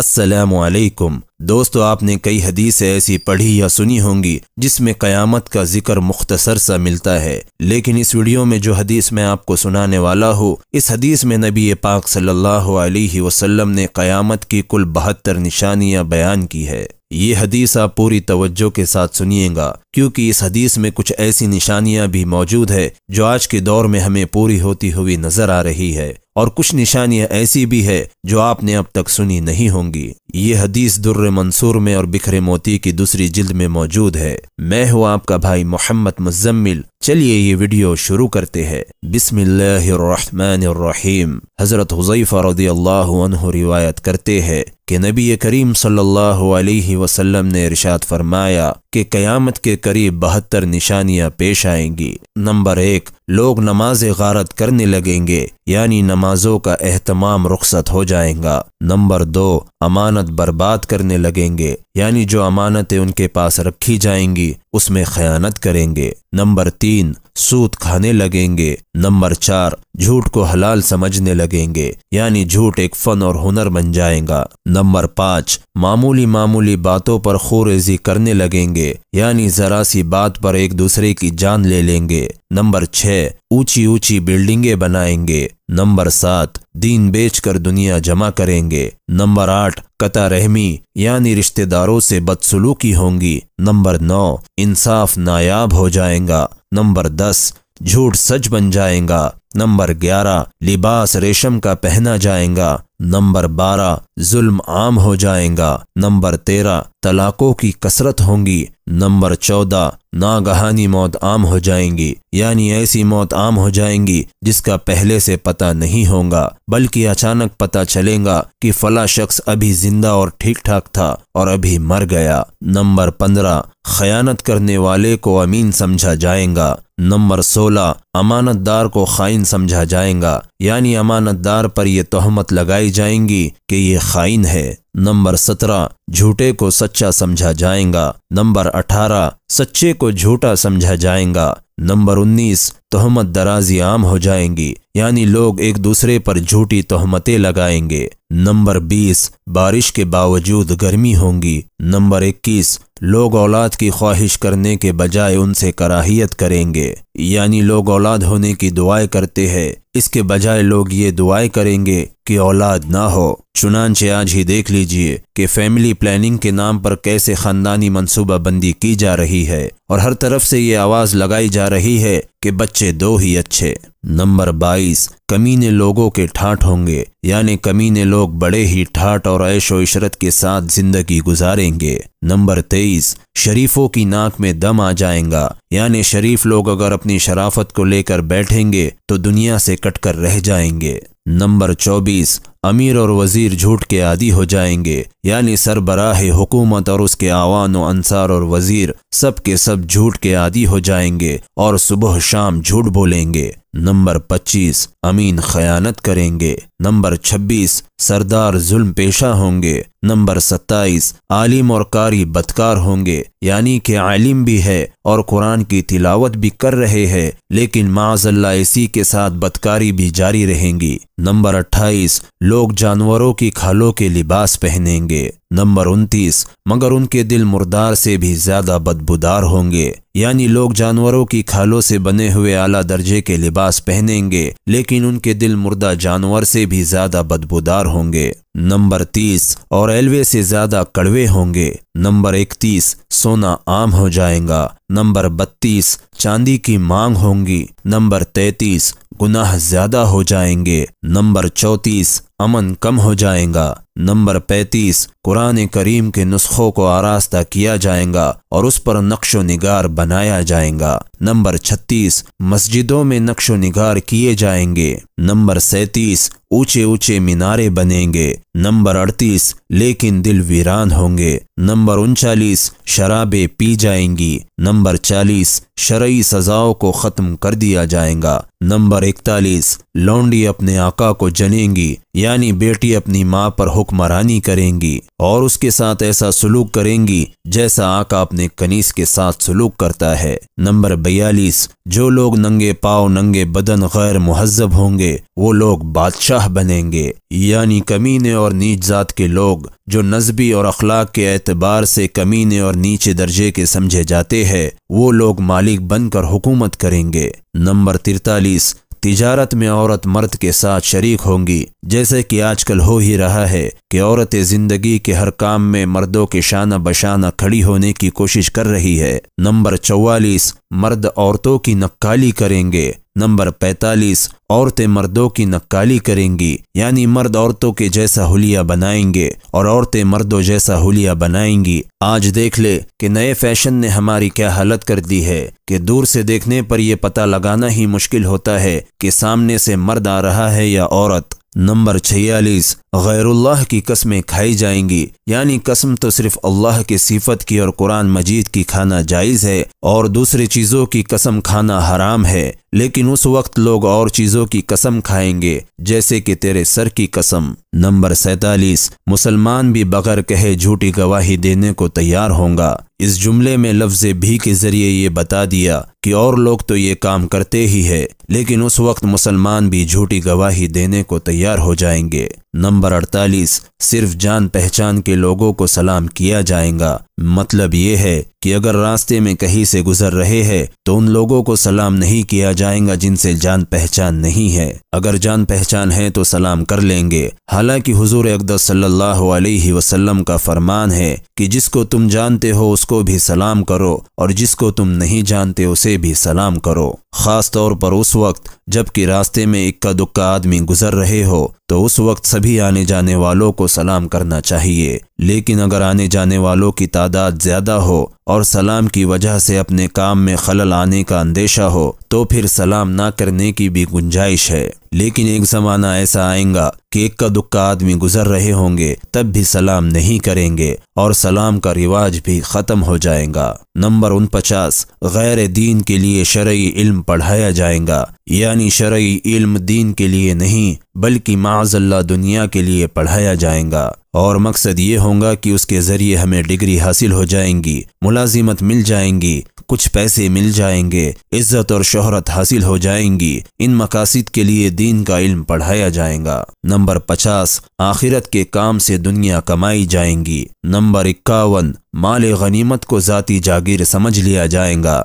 السلام عليكم दोस्तों आपने कई हदीसें ऐसी पढ़ी या सुनी होंगी जिसमें कयामत का जिक्र मुख्तसर सा मिलता है लेकिन इस वीडियो में जो हदीस मैं आपको सुनाने वाला हूँ इस हदीस में नबी पाक सल्लल्लाहु अलैहि वसल्लम ने कयामत की कुल बहत्तर निशानियाँ बयान की है ये हदीस आप पूरी तवज्जो के साथ सुनिएगा क्योंकि इस हदीस में कुछ ऐसी निशानियां भी मौजूद है जो आज के दौर में हमें पूरी होती हुई नजर आ रही है और कुछ निशानियां ऐसी भी है जो आपने अब तक सुनी नहीं होंगी ये हदीस दुर्र मंसूर में और बिखरे मोती की दूसरी जिल्द में मौजूद है मैं हूँ आपका भाई मोहम्मद मुजम्मिल चलिए ये वीडियो शुरू करते हैं बिस्मिल्लाहिर्रहमानिर्रहीम हज़रत हुज़ैफ़ा रदी अल्लाह रिवायत करते हैं कि नबी करीम सल्लल्लाहु अलैहि वसल्लम ने इरशाद फरमाया कि क़यामत के करीब बहत्तर निशानियां पेश आएंगी नंबर एक लोग नमाज गारत करने लगेंगे यानी नमाजों का एहतमाम रुख्सत हो जाएगा नंबर दो अमानत बर्बाद करने लगेंगे यानी जो अमानतें उनके पास रखी जाएंगी उसमें खयानत करेंगे नंबर तीन सूत खाने लगेंगे नंबर चार झूठ को हलाल समझने लगेंगे यानी झूठ एक फन और हुनर बन जाएगा नंबर पाँच मामूली मामूली बातों पर खोरेजी करने लगेंगे यानी जरा सी बात पर एक दूसरे की जान ले लेंगे नंबर छः ऊंची ऊंची बिल्डिंगें बनाएंगे नंबर सात दीन बेचकर दुनिया जमा करेंगे नंबर आठ कता रहमी यानी रिश्तेदारों से बदसलूकी होंगी नंबर नौ इंसाफ नायाब हो जाएगा नंबर दस झूठ सच बन जाएगा नंबर ग्यारह लिबास रेशम का पहना जाएगा नंबर बारह जुल्म आम हो जाएगा नंबर तेरह तलाकों की कसरत होंगी नंबर चौदह नागहानी मौत आम हो जाएंगी यानी ऐसी मौत आम हो जाएंगी जिसका पहले से पता नहीं होगा बल्कि अचानक पता चलेगा कि फला शख्स अभी जिंदा और ठीक ठाक था और अभी मर गया नंबर पंद्रह खयानत करने वाले को अमीन समझा जाएगा नंबर सोलह अमानतदार को खाइन खाइन समझा जाएगा यानी अमानतदार पर यह तोहमत लगाई जाएंगी कि ये खाइन है नंबर सत्रह झूठे को सच्चा समझा जाएगा नंबर अठारह सच्चे को झूठा समझा जाएगा नंबर उन्नीस तोहमत दराजी आम हो जाएंगी यानी लोग एक दूसरे पर झूठी तोहमतें लगाएंगे नंबर बीस बारिश के बावजूद गर्मी होंगी नंबर इक्कीस लोग औलाद की ख्वाहिश करने के बजाय उनसे कराहियत करेंगे यानी लोग औलाद होने की दुआएं करते हैं इसके बजाय लोग ये दुआएं करेंगे की औलाद ना हो चुनाचे आज ही देख लीजिए कि फैमिली प्लानिंग के नाम पर कैसे खानदानी मनसूबा बंदी की जा रही है और हर तरफ से ये आवाज़ लगाई जा रही है कि बच्चे दो ही अच्छे नंबर बाईस कमीने लोगों के ठाट होंगे यानी कमीने लोग बड़े ही ठाट और ऐशो इशरत के साथ जिंदगी गुजारेंगे नंबर तेईस शरीफों की नाक में दम आ जाएगा यानी शरीफ लोग अगर अपनी शराफत को लेकर बैठेंगे तो दुनिया से कटकर रह जाएंगे नंबर 24 अमीर और वजीर झूठ के आदि हो जाएंगे यानी सरबराह हुकूमत और उसके आवान व अंसार और वजीर सब के सब झूठ के आदि हो जाएंगे और सुबह शाम झूठ बोलेंगे नंबर 25 अमीन खयानत करेंगे नंबर 26 सरदार जुल्म पेशा होंगे नंबर 27 आलिम और कारी बदकार होंगे यानी कि आलिम भी है और कुरान की तिलावत भी कर रहे हैं लेकिन माजल्ला इसी के साथ बदकारी भी जारी रहेंगी नंबर 28 लोग जानवरों की खालों के लिबास पहनेंगे नंबर उनतीस मगर उनके दिल मुर्दार से भी ज्यादा बदबूदार होंगे यानी लोग जानवरों की खालों से बने हुए आला दर्जे के लिबास पहनेंगे लेकिन उनके दिल मुर्दा जानवर से भी ज्यादा बदबूदार होंगे नंबर तीस और एलवे से ज्यादा कड़वे होंगे नंबर इकतीस सोना आम हो जाएगा नंबर बत्तीस चांदी की मांग होंगी नंबर तैतीस गुनाह ज्यादा हो जाएंगे नंबर चौतीस अमन कम हो जाएगा नंबर 35 कुरान करीम के नुस्खों को आरास्ता किया जाएगा और उस पर नक्शो निगार बनाया जाएगा नंबर 36 मस्जिदों में नक्शो निगार किए जाएंगे नंबर 37 ऊंचे ऊंचे मीनारे बनेंगे नंबर 38 लेकिन दिल वीरान होंगे नंबर उनचालीस शराबें पी जाएंगी नंबर 40 शरई सजाओं को ख़त्म कर दिया जाएगा नंबर इकतालीस लौंडी अपने आका को जनेंगी यानी बेटी अपनी माँ पर हुक्मरानी करेंगी और उसके साथ ऐसा सलूक करेंगी जैसा आका अपने कनीस के साथ सलूक करता है नंबर बयालीस जो लोग नंगे पाव नंगे बदन गैर महजब होंगे वो लोग बादशाह बनेंगे यानी कमीने और नीच जात के लोग जो नस्बी और अखलाक के एतबार से कमीने और नीचे दर्जे के समझे जाते हैं वो लोग मालिक बनकर हुकूमत करेंगे नंबर तिरतालीस तिजारत में औरत मर्द के साथ शरीक होंगी जैसे कि आजकल हो ही रहा है कि औरतें जिंदगी के हर काम में मर्दों के शाना बशाना खड़ी होने की कोशिश कर रही है नंबर चौवालीस मर्द औरतों की नक्काली करेंगे नंबर 45 औरतें मर्दों की नक्काली करेंगी यानी मर्द औरतों के जैसा हुलिया बनाएंगे और औरतें मर्दों जैसा हुलिया बनाएंगी आज देख ले कि नए फैशन ने हमारी क्या हालत कर दी है कि दूर से देखने पर यह पता लगाना ही मुश्किल होता है कि सामने से मर्द आ रहा है या औरत नंबर छियालीस गैरुल्लाह की कस्में खाई जाएंगी यानी कसम तो सिर्फ अल्लाह के सिफत की और कुरान मजीद की खाना जायज़ है और दूसरी चीज़ों की कसम खाना हराम है लेकिन उस वक्त लोग और चीज़ों की कसम खाएंगे जैसे कि तेरे सर की कसम नंबर सैतालीस मुसलमान भी बगैर कहे झूठी गवाही देने को तैयार होगा इस जुमले में लफ्ज भी के जरिए ये बता दिया कि और लोग तो ये काम करते ही है लेकिन उस वक्त मुसलमान भी झूठी गवाही देने को तैयार हो जाएंगे नंबर 48 सिर्फ जान पहचान के लोगों को सलाम किया जाएगा मतलब ये है कि अगर रास्ते में कहीं से गुजर रहे हैं तो उन लोगों को सलाम नहीं किया जाएगा जिनसे जान पहचान नहीं है अगर जान पहचान है तो सलाम कर लेंगे हालांकि हुजूर अकदर सल्लल्लाहु अलैहि वसल्लम का फरमान है कि जिसको तुम जानते हो उसको भी सलाम करो और जिसको तुम नहीं जानते उसे भी सलाम करो ख़ास तौर पर उस वक्त जबकि रास्ते में इक्का दुक्का आदमी गुजर रहे हो तो उस वक्त सभी आने जाने वालों को सलाम करना चाहिए लेकिन अगर आने जाने वालों की तादाद ज़्यादा हो और सलाम की वजह से अपने काम में खलल आने का अंदेशा हो तो फिर सलाम ना करने की भी गुंजाइश है लेकिन एक ज़माना ऐसा आएगा कि इक्का दुक्का आदमी गुजर रहे होंगे तब भी सलाम नहीं करेंगे और सलाम का रिवाज भी ख़त्म हो जाएगा नंबर उन पचास गैर दीन के लिए शरय इल्म पढ़ाया जाएगा यानी शरय इल्म दीन के लिए नहीं बल्कि माजल्ला दुनिया के लिए पढ़ाया जाएगा और मकसद ये होगा कि उसके ज़रिए हमें डिग्री हासिल हो जाएंगी मुलाजिमत मिल जाएंगी कुछ पैसे मिल जाएंगे इज्जत और शोहरत हासिल हो जाएंगी इन मकासद के लिए दीन का इल्म पढ़ाया जाएगा नंबर पचास आखिरत के काम से दुनिया कमाई जाएंगी नंबर इक्यावन माल गनीमत को ज़ाती जागीर समझ लिया जाएगा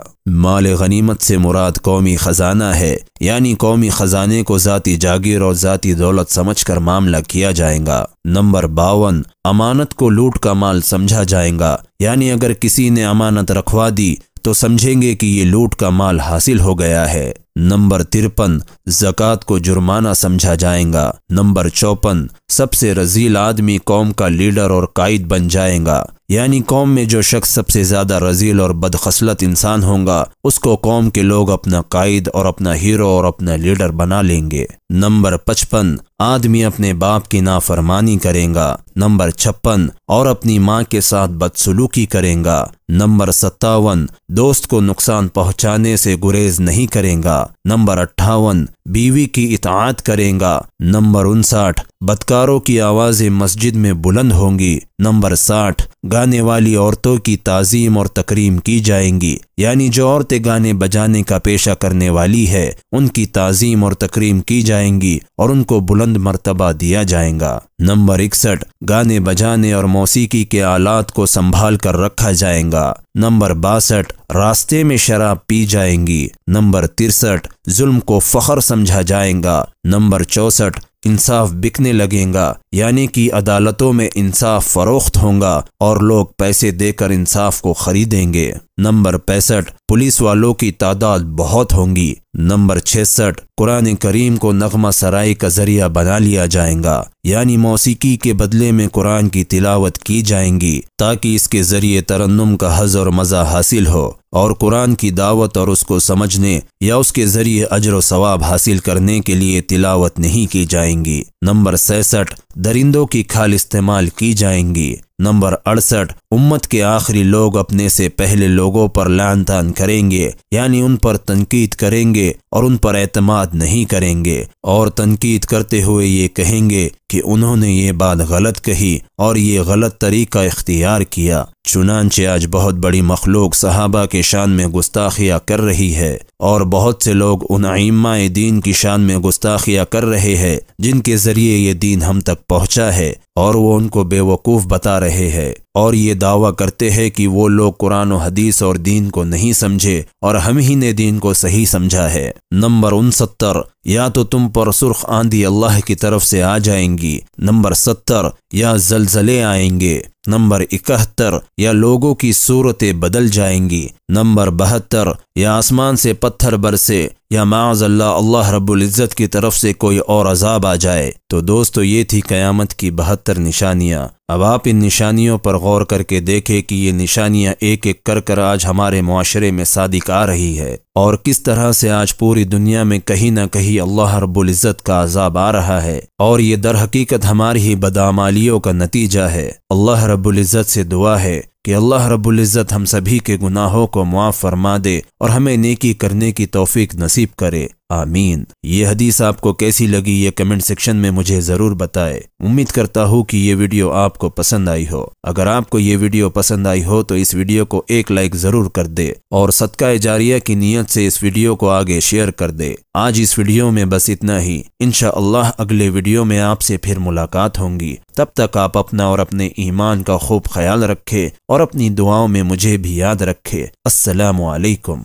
माल गनीमत से मुराद कौमी ख़जाना है यानी कौमी ख़जाने को ज़ाती जागीर और ज़ाती दौलत समझ कर मामला किया जाएगा नंबर बावन अमानत को लूट का माल समझा जाएगा यानी अगर किसी ने अमानत रखवा दी तो समझेंगे कि ये लूट का माल हासिल हो गया है नंबर तिरपन जक़ात को जुर्माना समझा जाएगा नंबर चौपन सबसे रजील आदमी कौम का लीडर और कायद बन जाएगा यानी कौम में जो शख्स सबसे ज़्यादा रजील और बदखसलत इंसान होगा उसको कौम के लोग अपना कायद और अपना हीरो और अपना लीडर बना लेंगे नंबर पचपन आदमी अपने बाप की नाफरमानी करेगा नंबर छप्पन और अपनी माँ के साथ बदसलूकी करेगा नंबर सत्तावन दोस्त को नुकसान पहुँचाने से गुरेज नहीं करेगा नंबर अट्ठावन बीवी की इतात करेगा नंबर उनसाठ बदकारों की आवाज़ें मस्जिद में बुलंद होंगी नंबर साठ गाने वाली औरतों की ताज़ीम और तकरीम की जाएंगी यानी जो औरतें गाने बजाने का पेशा करने वाली है उनकी ताजीम और तकरीम की जाएंगी और उनको बुलंद मर्तबा दिया जाएगा नंबर इकसठ गाने बजाने और मौसीकी के आलात को संभाल कर रखा जाएगा नंबर बासठ रास्ते में शराब पी जाएंगी नंबर तिरसठ जुल्म को फ़खर समझा जाएगा नंबर चौसठ इंसाफ बिकने लगेगा यानी कि अदालतों में इंसाफ फरोख्त होगा और लोग पैसे देकर इंसाफ को खरीदेंगे नंबर पैंसठ पुलिस वालों की तादाद बहुत होंगी नंबर छसठ कुरान करीम को नगमा सराय का जरिया बना लिया जाएगा यानी मौसीकी के बदले में कुरान की तिलावत की जाएंगी ताकि इसके ज़रिए तरन्नुम का हज और मज़ा हासिल हो और कुरान की दावत और उसको समझने या उसके ज़रिए अजर सवाब हासिल करने के लिए तिलावत नहीं की जाएंगी नंबर सैसठ दरिंदों की खाल इस्तेमाल की जाएंगी नंबर अड़सठ उम्मत के आखिरी लोग अपने से पहले लोगों पर लान तान करेंगे यानी उन पर तनकीद करेंगे और उन पर एतमाद नहीं करेंगे और तनकीद करते हुए ये कहेंगे कि उन्होंने ये बात गलत कही और ये गलत तरीका इख्तियार किया चुनानचे आज बहुत बड़ी मखलूक सहाबा के शान में गुस्ताखिया कर रही है और बहुत से लोग उन आइम्मा दीन की शान में गुस्ताखिया कर रहे हैं जिनके ज़रिए ये दीन हम तक पहुँचा है और वो उनको बेवकूफ़ बता रहे हैं और ये दावा करते हैं कि वो लोग कुरान और हदीस और दीन को नहीं समझे और हम ही ने दीन को सही समझा है नंबर उनसत्तर या तो तुम पर सुर्ख आंधी अल्लाह की तरफ से आ जाएंगी नंबर सत्तर या जलजले आएंगे नंबर इकहत्तर या लोगों की सूरतें बदल जाएंगी नंबर बहत्तर या आसमान से पत्थर बरसे या माज अल्लाह अल्लाह रबुल्जत की तरफ से कोई और अजाब आ जाए तो दोस्तों ये थी क़यामत की बहत्तर निशानियाँ अब आप इन निशानियों पर गौर करके देखें कि ये निशानियाँ एक एक कर कर आज हमारे माशरे में सादिक आ रही है और किस तरह से आज पूरी दुनिया में कहीं ना कहीं अल्लाह रबुल्ज़त का अजाब आ रहा है और ये दर हकीकत हमारी ही बदामालियों का नतीजा है अल्लाह रबुल्ज़त से दुआ है कि अल्लाह रबुल्ज़त हम सभी के गुनाहों को मुआफ़ फरमा दे और हमें नेकी करने की तोफ़ी नसीब करे आमीन ये हदीस आपको कैसी लगी ये कमेंट सेक्शन में मुझे ज़रूर बताएं। उम्मीद करता हूँ कि ये वीडियो आपको पसंद आई हो अगर आपको ये वीडियो पसंद आई हो तो इस वीडियो को एक लाइक ज़रूर कर दे और सदका जारिया की नीयत से इस वीडियो को आगे शेयर कर दे आज इस वीडियो में बस इतना ही इनशाला अगले वीडियो में आपसे फिर मुलाकात होंगी तब तक आप अपना और अपने ईमान का खूब ख्याल रखे और अपनी दुआओं में मुझे भी याद रखे असलकम